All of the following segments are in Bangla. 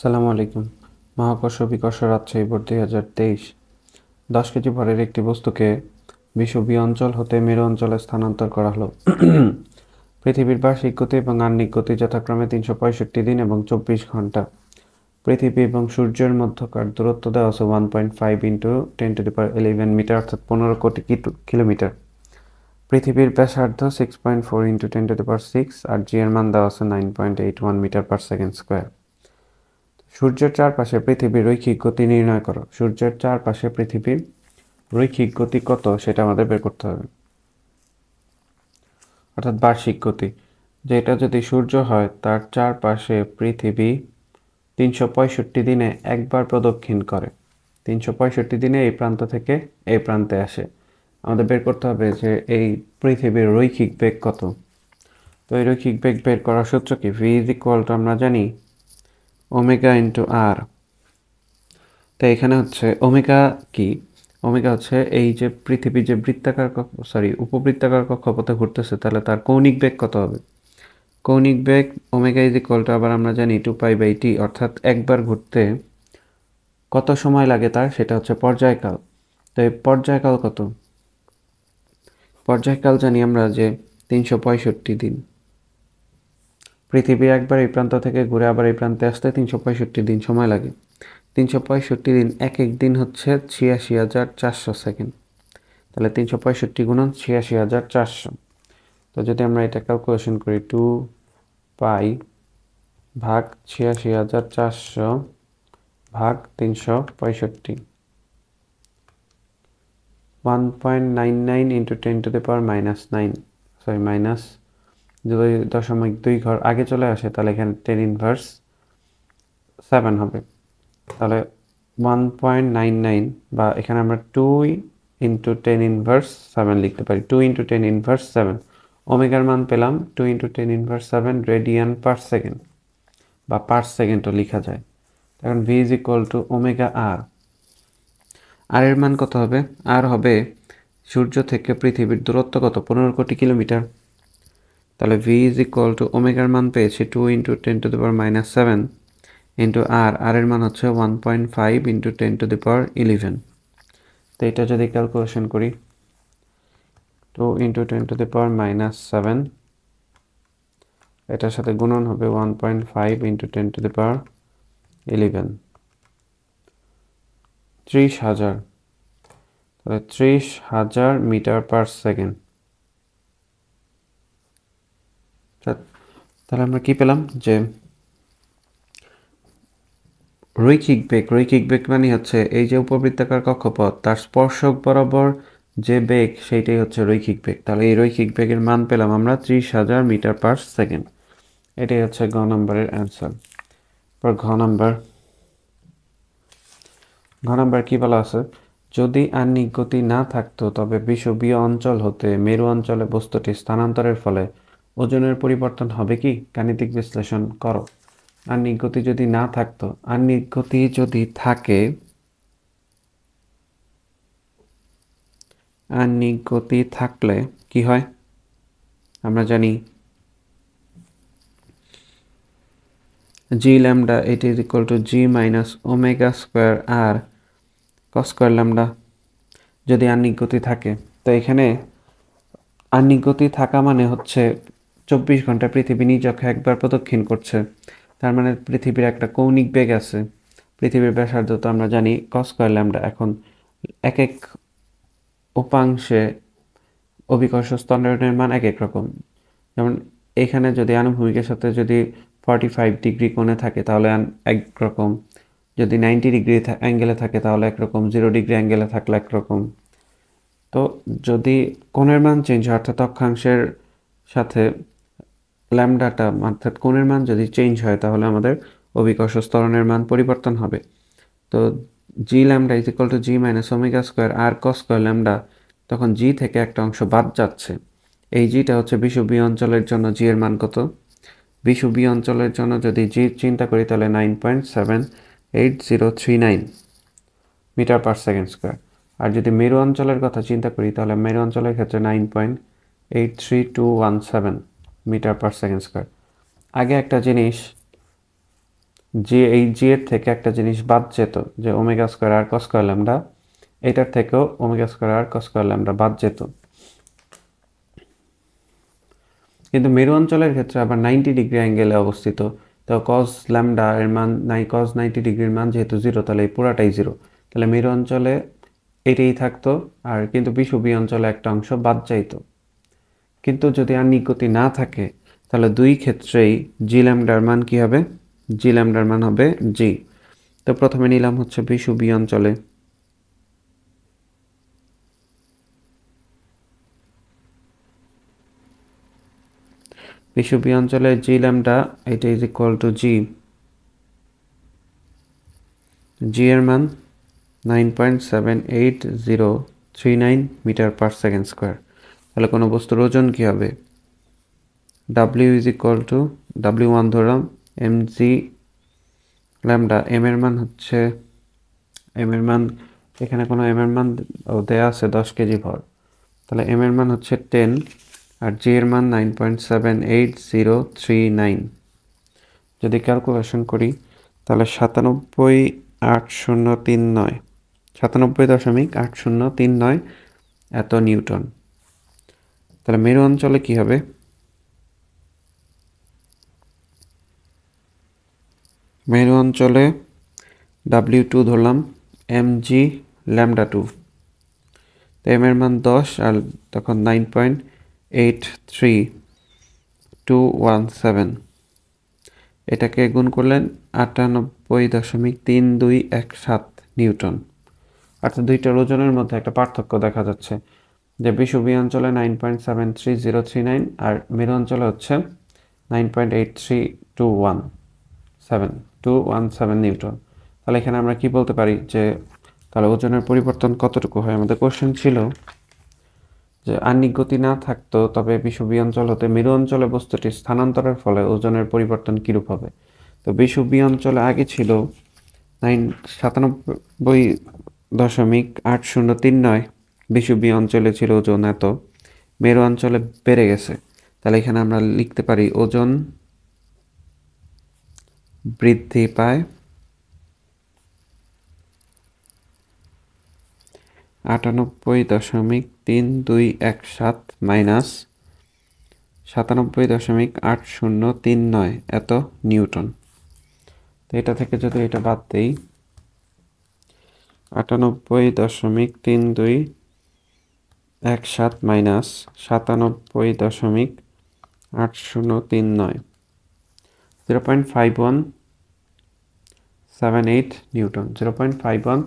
সালামু আলাইকুম মহাকর্ষ বিকর্ষ রাজশাহী বোর্ড দুই হাজার তেইশ দশ কেজি ভরের একটি বস্তুকে বিশ্ববী অঞ্চল হতে মেরু অঞ্চলে স্থানান্তর করা হলো পৃথিবীর বার্ষিক গতি এবং আর্নিক গতি যথাক্রমে তিনশো পঁয়ষট্টি দিন এবং চব্বিশ ঘন্টা পৃথিবী এবং সূর্যের মধ্যকার দূরত্ব দেওয়া আছে one point five into ten to power eleven metre অর্থাৎ পনেরো কোটি কিলোমিটার পৃথিবীর ব্যাসার্ধ six point four into ten to power six আর জি মান দেওয়া আছে nine point eight one metre per second square সূর্যের চারপাশে পৃথিবীর রৈখিক গতি নির্ণয় করো সূর্যের চারপাশে পৃথিবীর রৈখিক গতি কত সেটা আমাদের বের করতে হবে অর্থাৎ বার্ষিক গতি যেটা যদি সূর্য হয় তার চারপাশে পৃথিবী তিনশো পঁয়ষট্টি দিনে একবার প্রদক্ষিণ করে তিনশো পঁয়ষট্টি দিনে এই প্রান্ত থেকে এই প্রান্তে আসে আমাদের বের করতে হবে যে এই পৃথিবীর রৈখিক বেগ কত তো এই রৈখিক বেগ বের করার সূত্র কি ভি ইজ ইকুয়াল টু আমরা জানি ওমেগা ইন্টু আর তো এখানে হচ্ছে ওমেগা কি ওমেগা হচ্ছে এই যে পৃথিবী যে বৃত্তাকার কক্ষ সরি উপবৃত্তাকার কক্ষপথে ঘুরতেছে তাহলে তার কৌণিক বেগ কত হবে কৌণিক বেগ ওমেগা ইজ ইকলটা আবার আমরা জানি টু পাই বাই টি অর্থাৎ একবার ঘুরতে কত সময় লাগে তার সেটা হচ্ছে পর্যায়কাল তো এই পর্যায়কাল কত পর্যায়কাল জানি আমরা যে তিনশো পঁয়ষট্টি দিন পৃথিবী একবার এই প্রান্ত থেকে ঘুরে আবার এই প্রান্তে আসতে তিনশো পঁয়ষট্টি দিন সময় লাগে তিনশো পঁয়ষট্টি দিন এক এক দিন হচ্ছে ছিয়াশি হাজার চারশো সেকেন্ড তাহলে তিনশো পঁয়ষট্টি গুণন ছিয়াশি হাজার চারশো তো যদি আমরা এটা ক্যালকুলেশন করি টু পাই ভাগ ছিয়াশি হাজার চারশো ভাগ তিনশো পঁয়ষট্টি one point nine nine into ten to the power minus nine sorry minus যদি দশমিক দুই ঘর আগে চলে আসে তাহলে এখানে টেন ইনভার্স সেভেন হবে তাহলে ওয়ান পয়েন্ট নাইন নাইন বা এখানে আমরা two into ten inverse seven লিখতে পারি two into ten inverse seven ওমেগার মান পেলাম two into ten inverse seven radian per second বা পার সেকেন্ডও লেখা যায় এখন v is equal to omega r r এর মান কত হবে আর হবে সূর্য থেকে পৃথিবীর দূরত্ব কত পনেরো কোটি কিলোমিটার তাহলে ভি ইজ ইকুয়াল টু ওমেগার মান পেয়েছি two into ten to the power minus seven into r r এর মান হচ্ছে one point five into ten to the power eleven তো এটা যদি ক্যালকুলেশন করি two into ten to the power minus seven এটার সাথে গুণন হবে one point five into ten to the power eleven ত্রিশ হাজার তাহলে ত্রিশ হাজার মিটার পার সেকেন্ড তাহলে আমরা কি পেলাম যে রৈখিক বেগ রৈখিক বেগ মানে হচ্ছে এই যে উপবৃত্তাকার কক্ষপথ তার স্পর্শক বরাবর যে বেগ সেইটাই হচ্ছে রৈখিক বেগ তাহলে এই রৈখিক বেগের মান পেলাম আমরা ত্রিশ হাজার মিটার পার সেকেন্ড এটাই হচ্ছে ঘ নম্বরের অ্যান্সার এবার ঘ নম্বর ঘ নম্বর কী বলা আছে যদি আহ্নিক গতি না থাকতো তবে বিশ্ববীয় অঞ্চল হতে মেরু অঞ্চলে বস্তুটি স্থানান্তরের ফলে ওজনের পরিবর্তন হবে কি গাণিতিক বিশ্লেষণ করো আর্নিক গতি যদি না থাকতো আর্নিক গতি যদি থাকে আর্নিক গতি থাকলে কি হয় আমরা জানি জি ল্যামডা এটি is equal to g minus omega square r cos square lambda যদি আর্নিক গতি থাকে তো এখানে আর্নিক গতি থাকা মানে হচ্ছে চব্বিশ ঘন্টা পৃথিবী নিজকে একবার প্রদক্ষিণ করছে তার মানে পৃথিবীর একটা কৌণিক বেগ আছে পৃথিবীর ব্যাসার্ধ তো আমরা জানি কস আমরা এখন এক এক উপাংশে অভিকর্ষ স্ট্যান্ডার্ডের মান এক এক রকম যেমন এখানে যদি আনুভূমিকের সাথে যদি ফর্টি ফাইভ ডিগ্রি কোণে থাকে তাহলে এক রকম যদি নাইনটি ডিগ্রি অ্যাঙ্গেলে থাকে তাহলে একরকম জিরো ডিগ্রি অ্যাঙ্গেলে থাকলে একরকম তো যদি কোণের মান চেঞ্জ হয় অর্থাৎ অক্ষাংশের সাথে ল্যামডাটা অর্থাৎ কোণের মান যদি চেঞ্জ হয় তাহলে আমাদের অভিকর্ষ স্তরণের মান পরিবর্তন হবে তো g lambda is equal to g minus omega square r cos square lambda তখন জি থেকে একটা অংশ বাদ যাচ্ছে এই জিটা হচ্ছে বিশুবি অঞ্চলের জন্য জি এর মান কত বিশুবি অঞ্চলের জন্য যদি জি চিন্তা করি তাহলে nine point seven eight zero three nine metre per second square আর যদি মেরু অঞ্চলের কথা চিন্তা করি তাহলে মেরু অঞ্চলের ক্ষেত্রে nine point eight three two one seven metre per second square আগে একটা জিনিস যে এই জি এর থেকে একটা জিনিস বাদ যেত যে omega square r cos square lambda এটার থেকেও omega square r cos square lambda বাদ যেত কিন্তু মেরু অঞ্চলের ক্ষেত্রে আবার নাইনটি ডিগ্রি অ্যাঙ্গেলে অবস্থিত তো কস ল্যামডা এর মান নাই কস নাইনটি ডিগ্রির মান যেহেতু জিরো তাহলে এই পুরাটাই জিরো তাহলে মেরু অঞ্চলে এটাই থাকতো আর কিন্তু বিষুবী অঞ্চলে একটা অংশ বাদ যাইতো কিন্তু যদি আর নিকতি না থাকে তাহলে দুই ক্ষেত্রেই জি ল্যামডার কি কী হবে জি ল্যামডার হবে জি তো প্রথমে নিলাম হচ্ছে বিশু বি অঞ্চলে বি অঞ্চলে জি ল্যামডা এটা is equal to g g এর মান nine point seven eight zero three nine metre per second square তাহলে কোনো বস্তুর ওজন কী হবে W is equal to W one ধরলাম এম জি ল্যামডা এম এর মান হচ্ছে এম এর মান এখানে কোনো এম এর মান দেয়া আছে দশ কেজি ভর তাহলে এম এর মান হচ্ছে টেন আর জি এর মান nine point seven eight zero three nine যদি ক্যালকুলেশন করি তাহলে সাতানব্বই আট শূন্য তিন নয় সাতানব্বই দশমিক আট শূন্য তিন নয় এত নিউটন তাহলে মেরু অঞ্চলে কি হবে মেরু অঞ্চলে ডাব্লিউ টু ধরলাম এম জি ল্যামডা টু তো এম এর মান দশ আর তখন nine point eight three two one seven এটাকে গুণ করলেন আটানব্বই দশমিক তিন দুই এক সাত নিউটন অর্থাৎ দুইটার ওজনের মধ্যে একটা পার্থক্য দেখা যাচ্ছে যে বিশুবি অঞ্চলে nine point seven three zero three nine আর মেরু অঞ্চলে হচ্ছে nine point eight three two one seven two one seven newton তাহলে এখানে আমরা কি বলতে পারি যে তাহলে ওজনের পরিবর্তন কতটুকু হয় আমাদের কোশ্চেন ছিল যে আর্নিক গতি না থাকতো তবে বিশুবি অঞ্চল হতে মেরু অঞ্চলে বস্তুটি স্থানান্তরের ফলে ওজনের পরিবর্তন কীরূপ হবে তো বিশুবি অঞ্চলে আগে ছিল নাইন সাতানব্বই দশমিক আট শূন্য তিন নয় বিশুবি অঞ্চলে ছিল ওজন এত মেরু অঞ্চলে বেড়ে গেছে তাহলে এখানে আমরা লিখতে পারি ওজন বৃদ্ধি পায় আটানব্বই দশমিক তিন দুই এক সাত মাইনাস সাতানব্বই দশমিক আট শূন্য তিন নয় এত নিউটন তো এটা থেকে যদি এটা বাদ দিই আটানব্বই দশমিক তিন দুই এক সাত মাইনাস সাতানব্বই দশমিক আট শূন্য তিন নয় zero point five one seven eight newton zero point five one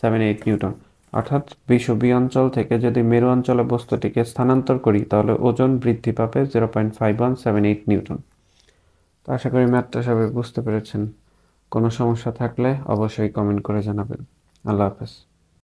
seven eight newton অর্থাৎ বিশ্ববি অঞ্চল থেকে যদি মেরু অঞ্চলে বস্তুটিকে স্থানান্তর করি তাহলে ওজন বৃদ্ধি পাবে zero point five one seven eight newton তো আশা করি ম্যাথটা সবাই বুঝতে পেরেছেন কোনো সমস্যা থাকলে অবশ্যই কমেন্ট করে জানাবেন আল্লাহ হাফেজ